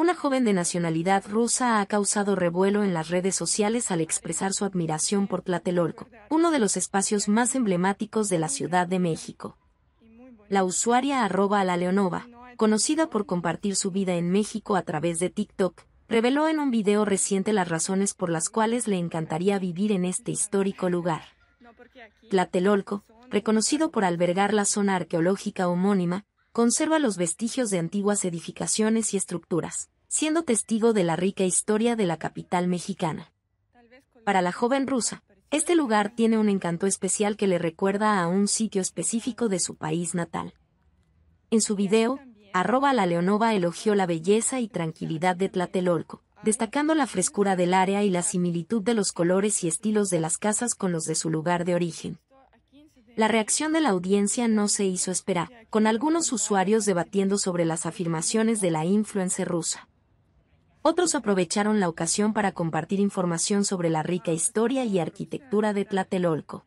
una joven de nacionalidad rusa ha causado revuelo en las redes sociales al expresar su admiración por Tlatelolco, uno de los espacios más emblemáticos de la Ciudad de México. La usuaria arroba a la Leonova, conocida por compartir su vida en México a través de TikTok, reveló en un video reciente las razones por las cuales le encantaría vivir en este histórico lugar. Tlatelolco, reconocido por albergar la zona arqueológica homónima, conserva los vestigios de antiguas edificaciones y estructuras, siendo testigo de la rica historia de la capital mexicana. Para la joven rusa, este lugar tiene un encanto especial que le recuerda a un sitio específico de su país natal. En su video, arroba la Leonova elogió la belleza y tranquilidad de Tlatelolco, destacando la frescura del área y la similitud de los colores y estilos de las casas con los de su lugar de origen. La reacción de la audiencia no se hizo esperar, con algunos usuarios debatiendo sobre las afirmaciones de la influencia rusa. Otros aprovecharon la ocasión para compartir información sobre la rica historia y arquitectura de Tlatelolco.